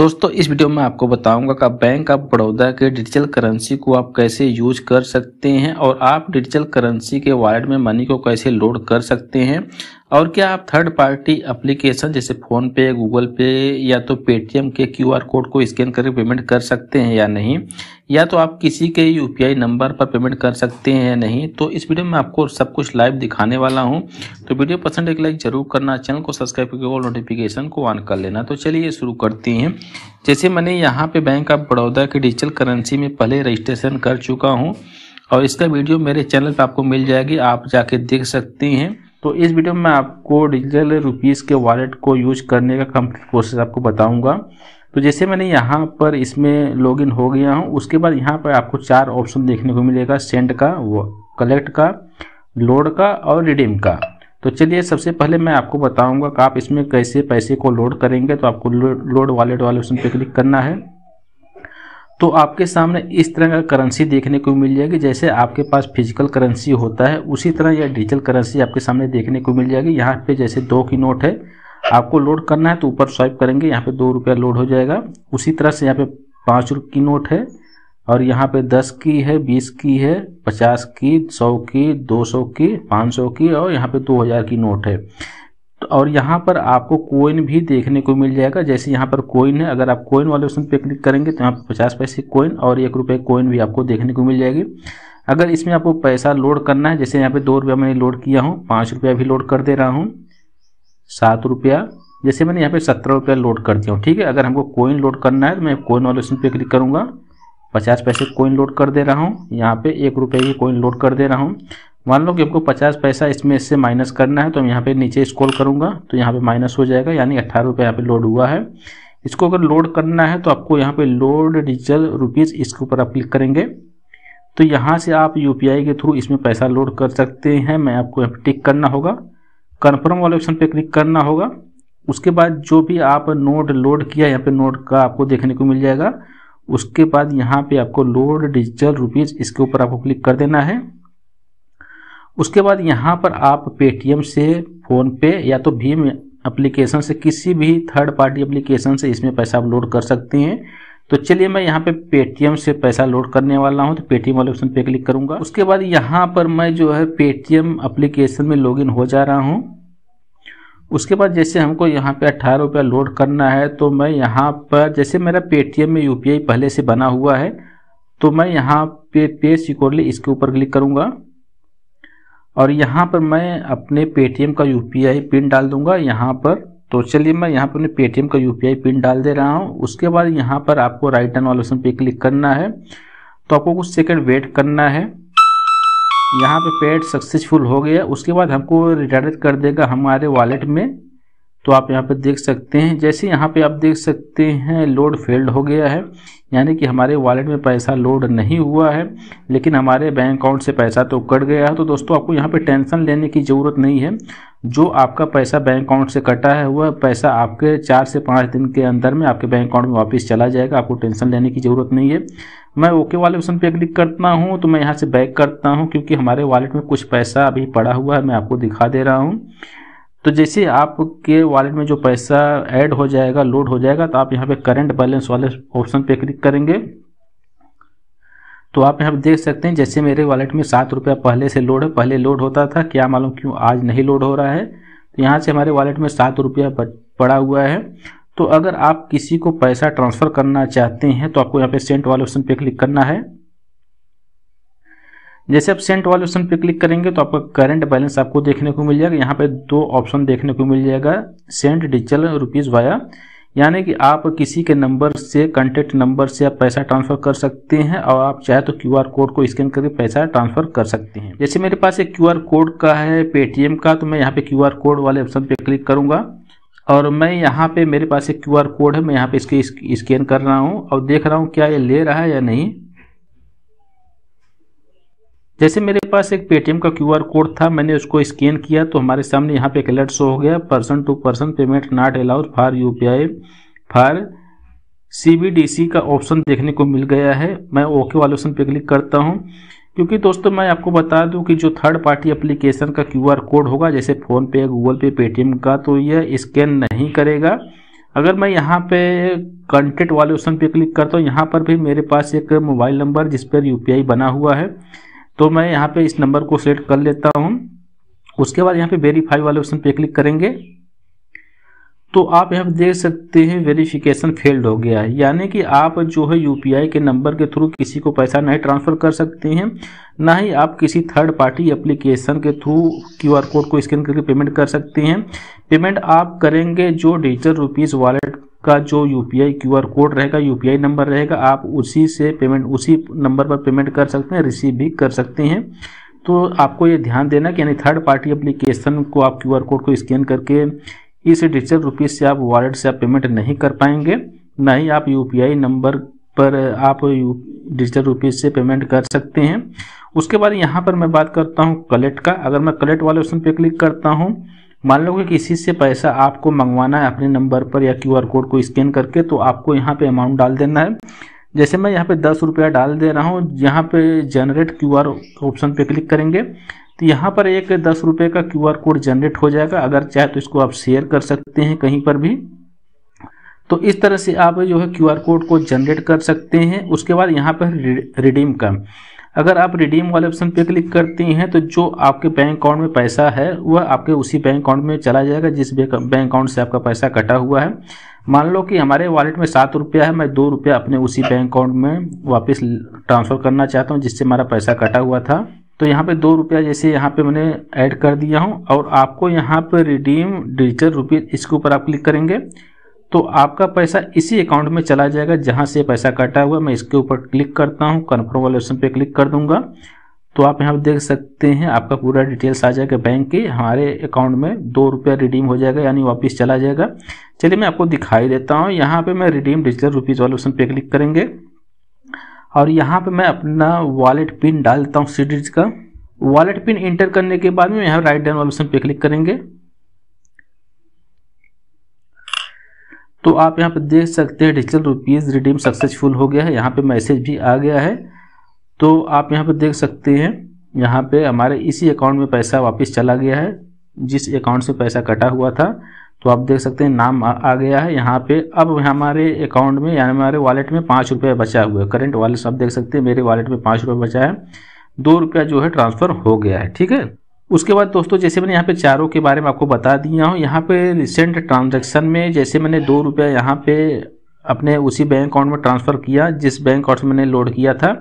दोस्तों इस वीडियो में आपको बताऊंगा कि बैंक ऑफ बड़ौदा के डिजिटल करेंसी को आप कैसे यूज कर सकते हैं और आप डिजिटल करेंसी के वॉलेट में मनी को कैसे लोड कर सकते हैं और क्या आप थर्ड पार्टी एप्लीकेशन जैसे फोन पे गूगल पे या तो पेटीएम के क्यूआर कोड को स्कैन करके पेमेंट कर सकते हैं या नहीं या तो आप किसी के यूपीआई नंबर पर पेमेंट कर सकते हैं या नहीं तो इस वीडियो में आपको सब कुछ लाइव दिखाने वाला हूं तो वीडियो पसंद एक लाइक जरूर करना चैनल को सब्सक्राइब करके और नोटिफिकेशन को ऑन कर लेना तो चलिए शुरू करते हैं जैसे मैंने यहाँ पर बैंक ऑफ बड़ौदा की डिजिटल करेंसी में पहले रजिस्ट्रेशन कर चुका हूँ और इसका वीडियो मेरे चैनल पर आपको मिल जाएगी आप जाके देख सकते हैं तो इस वीडियो में आपको डिजिटल रुपीज़ के वॉलेट को यूज करने का कंप्लीट प्रोसेस आपको बताऊंगा तो जैसे मैंने यहाँ पर इसमें लॉगिन हो गया हूँ उसके बाद यहाँ पर आपको चार ऑप्शन देखने को मिलेगा सेंड का वो कलेक्ट का लोड का और रिडीम का तो चलिए सबसे पहले मैं आपको बताऊंगा कि आप इसमें कैसे पैसे को लोड करेंगे तो आपको लोड वॉलेट वाले ऑप्शन पर क्लिक करना है तो आपके सामने इस तरह का करेंसी देखने को मिल जाएगी जैसे आपके पास फिजिकल करेंसी होता है उसी तरह यह डिजिटल करेंसी आपके सामने देखने को मिल जाएगी यहाँ पे जैसे दो की नोट है आपको लोड करना है तो ऊपर स्वाइप करेंगे यहाँ पे दो रुपया लोड हो जाएगा उसी तरह से यहाँ पे पाँच की नोट है और यहाँ पे दस की है बीस की है पचास की सौ की दो सौ की पाँच सौ की और यहाँ पे दो हज़ार की नोट है और यहाँ पर आपको कोइन भी देखने को मिल जाएगा जैसे यहाँ पर कोइन है अगर आप कोइन वाले ऑप्शन पे क्लिक करेंगे तो यहाँ पर पचास पैसे कोइन और एक रुपये कोइन भी आपको देखने को मिल जाएगी अगर इसमें आपको पैसा लोड करना है जैसे यहाँ पे दो रुपया मैंने लोड किया हूँ पाँच रुपया भी लोड कर दे रहा हूँ सात रुपया जैसे मैंने यहाँ पे सत्रह रुपया लोड कर दिया हूँ ठीक है अगर हमको कोइन लोड करना है तो मैं कोइन वाले ऑप्शन पे क्लिक करूँगा पचास पैसे कोइन लोड कर दे रहा हूँ यहाँ पे एक रुपये की कोइन लोड कर दे रहा हूँ मान लो कि आपको पचास पैसा इसमें इससे माइनस करना है तो यहाँ पे नीचे स्कोल करूँगा तो यहाँ पे माइनस हो जाएगा यानी अट्ठारह रुपये यहाँ पे लोड हुआ है इसको अगर लोड करना है तो आपको यहाँ पे लोड डिजिटल रुपीज़ इसके ऊपर आप क्लिक करेंगे तो यहाँ से आप यू के थ्रू इसमें पैसा लोड कर सकते हैं मैं आपको यहाँ पर टिक करना होगा कन्फर्म वाले ऑप्शन पर क्लिक करना होगा उसके बाद जो भी आप नोट लोड किया यहाँ पे नोट का आपको देखने को मिल जाएगा उसके बाद यहाँ पर आपको लोड डिजिटल रुपीज़ इसके ऊपर आपको क्लिक कर देना है उसके बाद यहाँ पर आप पेटीएम से फोन पे या तो भीम एप्लीकेशन से किसी भी थर्ड पार्टी एप्लीकेशन से इसमें पैसा आप लोड कर सकते हैं तो चलिए मैं यहाँ पे पेटीएम से पैसा लोड करने वाला हूँ तो पेटीएम वाले ऑप्शन पे क्लिक करूंगा उसके बाद यहाँ पर मैं जो है पेटीएम एप्लीकेशन में लॉगिन हो जा रहा हूँ उसके बाद जैसे हमको यहाँ पे अट्ठारह रुपया लोड करना है तो मैं यहाँ पर जैसे मेरा पेटीएम में यूपीआई पहले से बना हुआ है तो मैं यहाँ पे पे सिक्योरली इसके ऊपर क्लिक करूँगा और यहाँ पर मैं अपने पेटीएम का यूपीआई पिन डाल दूंगा यहाँ पर तो चलिए मैं यहाँ पर अपने पेटीएम का यू पिन डाल दे रहा हूँ उसके बाद यहाँ पर आपको राइट टर्न वाले ऑप्शन पे क्लिक करना है तो आपको कुछ सेकंड वेट करना है यहाँ पे पेड सक्सेसफुल हो गया उसके बाद हमको रिटर्न कर देगा हमारे वॉलेट में तो आप यहाँ पर देख सकते हैं जैसे यहाँ पे आप देख सकते हैं लोड फेल्ड हो गया है यानी कि हमारे वॉलेट में पैसा लोड नहीं हुआ है लेकिन हमारे बैंक अकाउंट से पैसा तो कट गया है तो दोस्तों आपको यहाँ पे टेंशन लेने की ज़रूरत नहीं है जो आपका पैसा बैंक अकाउंट से कटा है वह पैसा आपके चार से पाँच दिन के अंदर में आपके बैंक अकाउंट में वापस चला जाएगा आपको टेंशन लेने की ज़रूरत नहीं है मैं ओके वाले ऑप्शन पर क्लिक करता हूँ तो मैं यहाँ से बैक करता हूँ क्योंकि हमारे वॉलेट में कुछ पैसा अभी पड़ा हुआ है मैं आपको दिखा दे रहा हूँ तो जैसे आपके वॉलेट में जो पैसा ऐड हो जाएगा लोड हो जाएगा तो आप यहाँ पे करंट बैलेंस वाले ऑप्शन पे क्लिक करेंगे तो आप यहाँ पर देख सकते हैं जैसे मेरे वॉलेट में सात रुपया पहले से लोड है पहले लोड होता था क्या मालूम क्यों आज नहीं लोड हो रहा है तो यहाँ से हमारे वॉलेट में सात रुपया पड़ा हुआ है तो अगर आप किसी को पैसा ट्रांसफ़र करना चाहते हैं तो आपको यहाँ पे सेंट वाले ऑप्शन पे क्लिक करना है जैसे आप सेंट वाले ऑप्शन पे क्लिक करेंगे तो आपका करंट बैलेंस आपको देखने को मिल जाएगा यहाँ पे दो ऑप्शन देखने को मिल जाएगा सेंट डिजिटल रुपीज़ वाया यानी कि आप किसी के नंबर से कॉन्टेक्ट नंबर से आप पैसा ट्रांसफर कर सकते हैं और आप चाहे तो क्यूआर कोड को स्कैन करके पैसा ट्रांसफर कर सकते हैं जैसे मेरे पास एक क्यूआर कोड का है पेटीएम का तो मैं यहाँ पे क्यूआर कोड वाले ऑप्शन पे क्लिक करूंगा और मैं यहाँ पे मेरे पास एक क्यूआर कोड है मैं यहाँ पे इसके स्कैन कर रहा हूँ और देख रहा हूँ क्या ये ले रहा है या नहीं जैसे मेरे पास एक पेटीएम का क्यू कोड था मैंने उसको स्कैन किया तो हमारे सामने यहाँ पे एक अलर्ट शो हो गया person to person payment not allowed for you for C का ऑप्शन देखने को मिल गया है मैं ओके वाले ऑप्शन पे क्लिक करता हूँ क्योंकि दोस्तों मैं आपको बता दूं कि जो थर्ड पार्टी एप्लीकेशन का क्यूआर कोड होगा जैसे फ़ोन पे गूगल पे पेटीएम का तो यह स्कैन नहीं करेगा अगर मैं यहाँ पे कंटेंट वाले ऑप्शन पे क्लिक करता हूँ यहाँ पर भी मेरे पास एक मोबाइल नंबर जिस पर यूपीआई बना हुआ है तो मैं यहाँ पे इस नंबर को सेलेक्ट कर लेता हूँ उसके बाद यहाँ पे वेरीफाई वाले ऑप्शन पे क्लिक करेंगे तो आप यहाँ पर देख सकते हैं वेरिफिकेशन फेल्ड हो गया है यानी कि आप जो है यूपीआई के नंबर के थ्रू किसी को पैसा नहीं ट्रांसफ़र कर सकते हैं ना ही आप किसी थर्ड पार्टी एप्लीकेशन के थ्रू क्यूआर कोड को स्कैन करके पेमेंट कर सकते हैं पेमेंट आप करेंगे जो डिजिटल रुपीज़ वॉलेट का जो U P I Q R code रहेगा यू पी आई नंबर रहेगा आप उसी से पेमेंट उसी नंबर पर पेमेंट कर सकते हैं रिसीव भी कर सकते हैं तो आपको ये ध्यान देना कि यानी थर्ड पार्टी एप्लीकेशन को आप क्यू आर कोड को स्कैन करके इस डिजिटल रुपीज़ से आप वॉलेट से आप पेमेंट नहीं कर पाएंगे ना ही आप यू नंबर पर आप डिजिटल रुपीज़ से पेमेंट कर सकते हैं उसके बाद यहाँ पर मैं बात करता हूँ कलेक्ट का अगर मैं कलेक्ट वाले ऑप्शन पे क्लिक करता हूँ मान लो कि किसी से पैसा आपको मंगवाना है अपने नंबर पर या क्यूआर कोड को स्कैन करके तो आपको यहाँ पे अमाउंट डाल देना है जैसे मैं यहाँ पे दस रुपया डाल दे रहा हूँ यहाँ पे जनरेट क्यूआर ऑप्शन पे क्लिक करेंगे तो यहाँ पर एक दस रुपये का क्यू आर कोड जनरेट हो जाएगा अगर चाहे तो इसको आप शेयर कर सकते हैं कहीं पर भी तो इस तरह से आप जो है क्यू आर कोड को जनरेट कर सकते हैं उसके बाद यहाँ पर रिडीम का अगर आप रिडीम वाले ऑप्शन पे क्लिक करते हैं तो जो आपके बैंक अकाउंट में पैसा है वह आपके उसी बैंक अकाउंट में चला जाएगा जिस बैंक अकाउंट से आपका पैसा कटा हुआ है मान लो कि हमारे वॉलेट में सात रुपया है मैं दो रुपया अपने उसी बैंक अकाउंट में वापस ट्रांसफ़र करना चाहता हूँ जिससे हमारा पैसा कटा हुआ था तो यहाँ पे दो रुपया जैसे यहाँ पे मैंने ऐड कर दिया हूँ और आपको यहाँ पे रिडीम डिजिटल रुपीज इसके ऊपर आप क्लिक करेंगे तो आपका पैसा इसी अकाउंट में चला जाएगा जहाँ से पैसा काटा हुआ मैं इसके ऊपर क्लिक करता हूँ कन्फर्म वाले ऑप्शन पर क्लिक कर दूंगा तो आप यहाँ देख सकते हैं आपका पूरा डिटेल्स आ जाएगा बैंक की हमारे अकाउंट में दो रुपया रिडीम हो जाएगा यानी वापस चला जाएगा चलिए मैं आपको दिखाई देता हूँ यहाँ पे मैं रिडीम डिजिटल रुपीज़ वाले ऑप्शन पे क्लिक करेंगे और यहाँ पे मैं अपना वॉलेट पिन डाल देता हूँ सीडीज का वॉलेट पिन इंटर करने के बाद में यहाँ राइट डाउन वाले ऑप्शन पे क्लिक करेंगे तो आप यहाँ पे देख सकते हैं डिजिटल रुपीज़ रिडीम सक्सेसफुल हो गया है यहाँ पे मैसेज भी आ गया है तो आप यहाँ पे देख सकते हैं यहाँ पे हमारे इसी अकाउंट में पैसा वापस चला गया है जिस अकाउंट से पैसा कटा हुआ था तो आप देख सकते हैं नाम आ, आ गया है यहाँ पे अब हमारे अकाउंट में यानी हमारे वॉलेट में पाँच रुपये बचा हुआ है करंट वॉलेट आप देख सकते हैं मेरे वॉलेट में पाँच रुपये बचा है दो रुपया जो है ट्रांसफ़र हो गया है ठीक है उसके बाद दोस्तों जैसे मैंने यहाँ पे चारों के बारे में आपको बता दिया हूँ यहाँ पे रिसेंट ट्रांजेक्शन में जैसे मैंने दो रुपया यहाँ पे अपने उसी बैंक अकाउंट में ट्रांसफ़र किया जिस बैंक अकाउंट से मैंने लोड किया था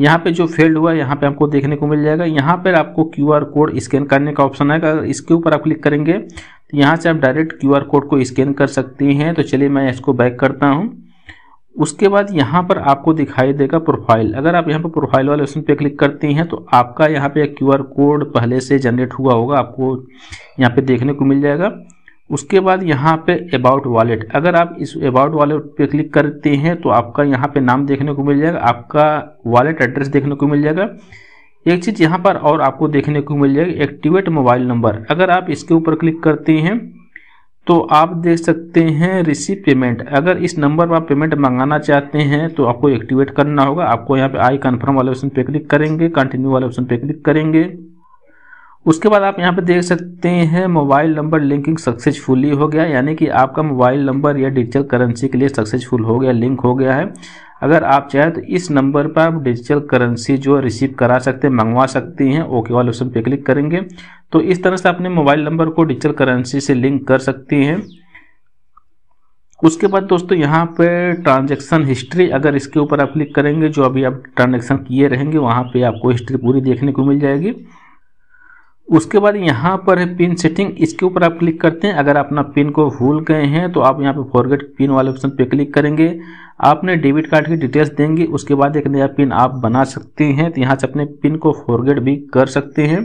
यहाँ पे जो फेल्ड हुआ है यहाँ पे आपको देखने को मिल जाएगा यहाँ पर आपको आर कोड स्कैन करने का ऑप्शन आएगा अगर इसके ऊपर आप क्लिक करेंगे तो यहाँ से आप डायरेक्ट आर कोड को स्कैन कर सकते हैं तो चलिए मैं इसको बैक करता हूँ उसके बाद यहाँ पर आपको दिखाई देगा प्रोफाइल अगर आप यहाँ पर प्रोफाइल वाले ऑप्शन पे क्लिक करते हैं तो आपका यहाँ पे क्यूआर कोड पहले से जनरेट हुआ होगा आपको यहाँ पे देखने को मिल जाएगा उसके बाद यहाँ पे अबाउट वॉलेट अगर आप इस अबाउट वॉलेट पे क्लिक करते हैं तो आपका यहाँ पे नाम देखने को मिल जाएगा आपका वॉलेट एड्रेस देखने को मिल जाएगा एक चीज़ यहाँ पर और आपको देखने को मिल जाएगी एक्टिवेट मोबाइल नंबर अगर आप इसके ऊपर क्लिक करते हैं तो आप देख सकते हैं रिसीव पेमेंट अगर इस नंबर पर आप पेमेंट मंगाना चाहते हैं तो आपको एक्टिवेट करना होगा आपको यहाँ पे आई कन्फर्म वाले ऑप्शन पे क्लिक करेंगे कंटिन्यू वाले ऑप्शन पे क्लिक करेंगे उसके बाद आप यहाँ पे देख सकते हैं मोबाइल नंबर लिंकिंग सक्सेसफुली हो गया यानी कि आपका मोबाइल नंबर या डिजिटल करेंसी के लिए सक्सेसफुल हो गया लिंक हो गया है अगर आप चाहें तो इस नंबर पर आप डिजिटल करेंसी जो रिसीव करा सकते हैं मंगवा सकती हैं ओके वाले ऑप्शन पे क्लिक करेंगे तो इस तरह से अपने मोबाइल नंबर को डिजिटल करेंसी से लिंक कर सकती हैं उसके बाद दोस्तों यहाँ पे ट्रांजैक्शन हिस्ट्री अगर इसके ऊपर आप क्लिक करेंगे जो अभी आप ट्रांजैक्शन किए रहेंगे वहाँ पे आपको हिस्ट्री पूरी देखने को मिल जाएगी उसके बाद यहाँ पर है पिन सेटिंग इसके ऊपर आप क्लिक करते हैं अगर अपना पिन को भूल गए हैं तो आप यहाँ पे फॉरगेट पिन वाले ऑप्शन पे क्लिक करेंगे आपने डेबिट कार्ड की डिटेल्स देंगे उसके बाद एक नया पिन आप बना सकते हैं तो यहाँ से अपने पिन को फॉरगेट भी कर सकते हैं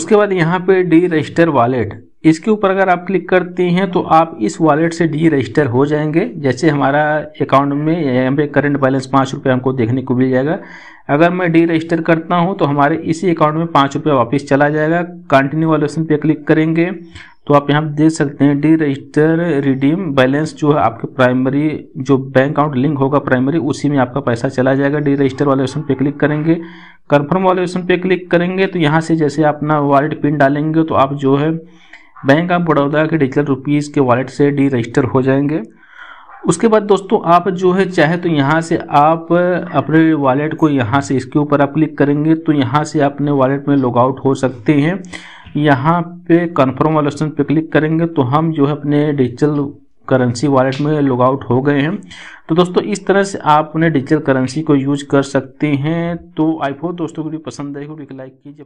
उसके बाद यहाँ पे डी रजिस्टर वॉलेट इसके ऊपर अगर आप क्लिक करते हैं तो आप इस वॉलेट से डी रजिस्टर हो जाएंगे जैसे हमारा अकाउंट में यहाँ पे करंट बैलेंस पाँच रुपये हमको देखने को मिल जाएगा अगर मैं डी रजिस्टर करता हूँ तो हमारे इसी अकाउंट में पाँच रुपये वापस चला जाएगा कंटिन्यू वाले ऑप्शन पे क्लिक करेंगे तो आप यहाँ देख सकते हैं डी रजिस्टर रिडीम बैलेंस जो है आपके प्राइमरी जो बैंक अकाउंट लिंक होगा प्राइमरी उसी में आपका पैसा चला जाएगा डी रजिस्टर वाले ऑप्शन पे क्लिक करेंगे कंफर्म वाले ऑप्शन पे क्लिक करेंगे तो यहाँ से जैसे अपना वॉलेट पिन डालेंगे तो आप जो है बैंक ऑफ बड़ौदा के डिजिटल रुपीज़ के वॉलेट से डी रजिस्टर हो जाएंगे उसके बाद दोस्तों आप जो है चाहे तो यहाँ से आप अपने वॉलेट को यहाँ से इसके ऊपर आप क्लिक करेंगे तो यहाँ से अपने वॉलेट में लॉग आउट हो सकते हैं यहाँ पे कन्फर्म वाले ऑप्शन पे क्लिक करेंगे तो हम जो है अपने डिजिटल करेंसी वॉलेट में लॉग आउट हो गए हैं तो दोस्तों इस तरह से आप अपने डिजिटल करेंसी को यूज कर सकते हैं तो आई होप दोस्तों को भी पसंद आएगी लाइक तो कीजिए